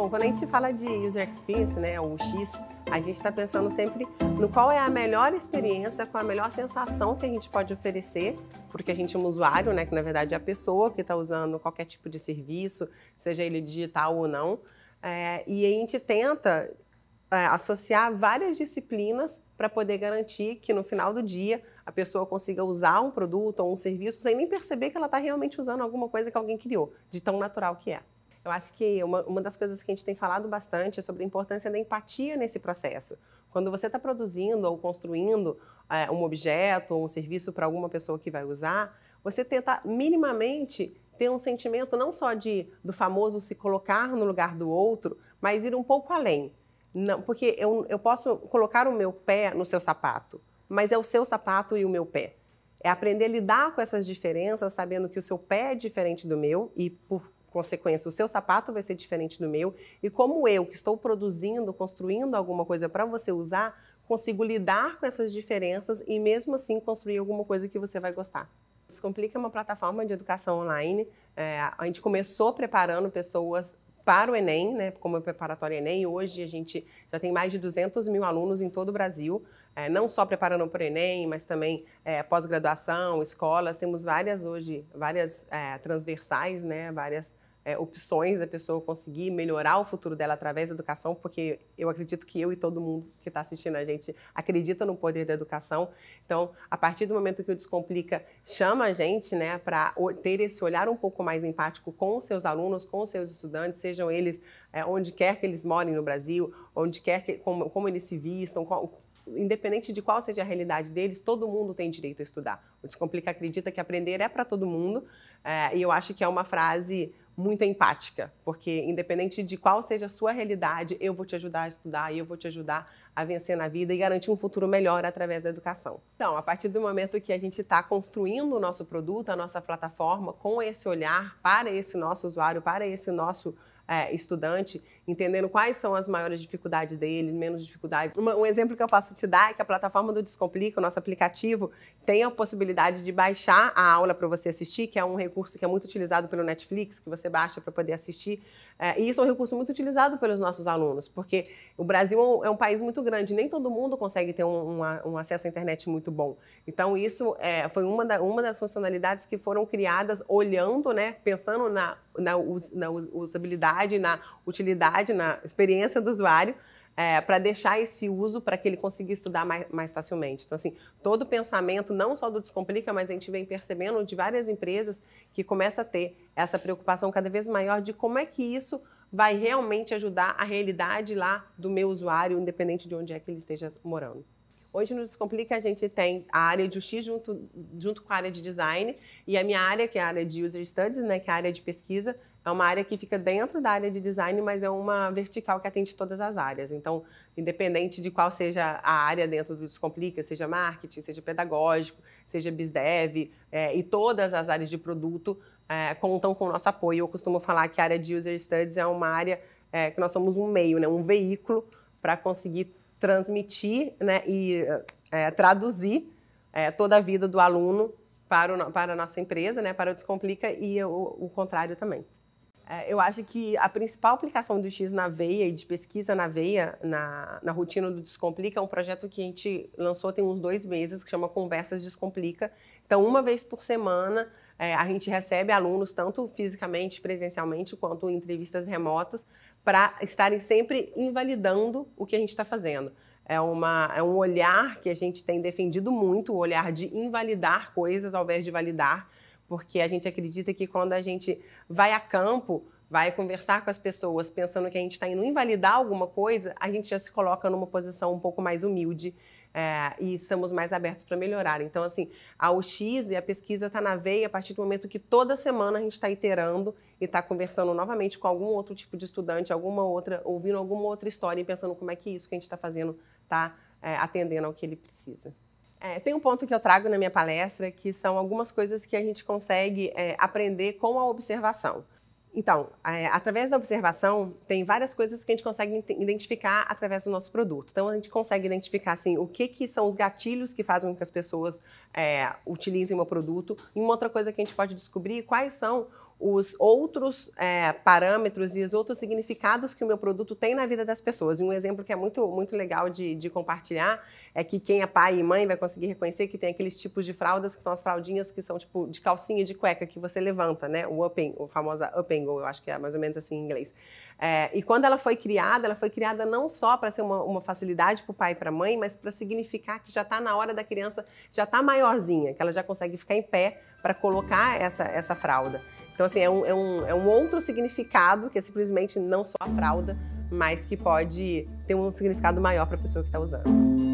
Bom, quando a gente fala de user experience, né, o X, a gente está pensando sempre no qual é a melhor experiência, qual a melhor sensação que a gente pode oferecer, porque a gente é um usuário, né, que na verdade é a pessoa que está usando qualquer tipo de serviço, seja ele digital ou não. É, e a gente tenta é, associar várias disciplinas para poder garantir que no final do dia a pessoa consiga usar um produto ou um serviço sem nem perceber que ela está realmente usando alguma coisa que alguém criou, de tão natural que é. Eu acho que uma, uma das coisas que a gente tem falado bastante é sobre a importância da empatia nesse processo. Quando você está produzindo ou construindo é, um objeto ou um serviço para alguma pessoa que vai usar, você tentar minimamente ter um sentimento não só de do famoso se colocar no lugar do outro, mas ir um pouco além. Não, porque eu, eu posso colocar o meu pé no seu sapato, mas é o seu sapato e o meu pé. É aprender a lidar com essas diferenças, sabendo que o seu pé é diferente do meu e por consequência, o seu sapato vai ser diferente do meu. E como eu, que estou produzindo, construindo alguma coisa para você usar, consigo lidar com essas diferenças e mesmo assim construir alguma coisa que você vai gostar. Descomplica é uma plataforma de educação online. É, a gente começou preparando pessoas para o Enem, né, como é preparatório Enem. Hoje a gente já tem mais de 200 mil alunos em todo o Brasil, é, não só preparando para o Enem, mas também é, pós-graduação, escolas. Temos várias hoje, várias é, transversais, né, várias é, opções da pessoa conseguir melhorar o futuro dela através da educação, porque eu acredito que eu e todo mundo que está assistindo a gente acredita no poder da educação. Então, a partir do momento que o Descomplica chama a gente né, para ter esse olhar um pouco mais empático com os seus alunos, com os seus estudantes, sejam eles é, onde quer que eles morem no Brasil, onde quer que, como, como eles se vistam, qual, independente de qual seja a realidade deles, todo mundo tem direito a estudar. O Descomplica acredita que aprender é para todo mundo, é, e eu acho que é uma frase muito empática, porque independente de qual seja a sua realidade, eu vou te ajudar a estudar e eu vou te ajudar a vencer na vida e garantir um futuro melhor através da educação. Então, a partir do momento que a gente está construindo o nosso produto, a nossa plataforma, com esse olhar para esse nosso usuário, para esse nosso é, estudante, entendendo quais são as maiores dificuldades dele, menos dificuldades. um exemplo que eu posso te dar é que a plataforma do Descomplica, o nosso aplicativo, tem a possibilidade de baixar a aula para você assistir, que é um recurso que é muito utilizado pelo Netflix, que você baixa para poder assistir. É, e isso é um recurso muito utilizado pelos nossos alunos, porque o Brasil é um é país muito grande, nem todo mundo consegue ter um, um, um acesso à internet muito bom. Então, isso é, foi uma, da, uma das funcionalidades que foram criadas olhando, né, pensando na, na, us, na usabilidade, na utilidade na experiência do usuário é, para deixar esse uso para que ele consiga estudar mais, mais, facilmente. Então, assim, todo o pensamento, não só do Descomplica, mas a gente vem percebendo de várias empresas que começa a ter essa preocupação cada vez maior de como é que isso vai realmente ajudar a realidade lá do meu usuário, independente de onde é que ele esteja morando. Hoje no Descomplica a gente tem a área de UX junto, junto com a área de design e a minha área, que é a área de User Studies, né, que é a área de pesquisa, é uma área que fica dentro da área de design, mas é uma vertical que atende todas as áreas. Então, independente de qual seja a área dentro do Descomplica, seja marketing, seja pedagógico, seja bizdev é, e todas as áreas de produto é, contam com o nosso apoio. Eu costumo falar que a área de User Studies é uma área é, que nós somos um meio, né, um veículo para conseguir transmitir né, e é, traduzir é, toda a vida do aluno para, o, para a nossa empresa, né, para o Descomplica e o, o contrário também. É, eu acho que a principal aplicação do X na veia e de pesquisa na veia, na, na rotina do Descomplica, é um projeto que a gente lançou tem uns dois meses, que chama Conversas Descomplica. Então, uma vez por semana, é, a gente recebe alunos, tanto fisicamente, presencialmente, quanto em entrevistas remotas, para estarem sempre invalidando o que a gente está fazendo. É, uma, é um olhar que a gente tem defendido muito, o olhar de invalidar coisas ao invés de validar, porque a gente acredita que quando a gente vai a campo, vai conversar com as pessoas pensando que a gente está indo invalidar alguma coisa, a gente já se coloca numa posição um pouco mais humilde é, e estamos mais abertos para melhorar. Então, assim, a UX e a pesquisa está na veia a partir do momento que toda semana a gente está iterando e está conversando novamente com algum outro tipo de estudante, alguma outra, ouvindo alguma outra história e pensando como é que isso que a gente está fazendo está é, atendendo ao que ele precisa. É, tem um ponto que eu trago na minha palestra que são algumas coisas que a gente consegue é, aprender com a observação. Então, é, através da observação, tem várias coisas que a gente consegue identificar através do nosso produto. Então, a gente consegue identificar, assim, o que, que são os gatilhos que fazem com que as pessoas é, utilizem o meu produto. E uma outra coisa que a gente pode descobrir, quais são os outros é, parâmetros e os outros significados que o meu produto tem na vida das pessoas. E um exemplo que é muito, muito legal de, de compartilhar é que quem é pai e mãe vai conseguir reconhecer que tem aqueles tipos de fraldas que são as fraldinhas que são tipo de calcinha e de cueca que você levanta, né? O open, o famosa open go, eu acho que é mais ou menos assim em inglês. É, e quando ela foi criada, ela foi criada não só para ser uma, uma facilidade para o pai e para a mãe, mas para significar que já está na hora da criança, já está maiorzinha, que ela já consegue ficar em pé para colocar essa, essa fralda. Então, assim, é um, é, um, é um outro significado que é simplesmente não só a fralda, mas que pode ter um significado maior para a pessoa que está usando.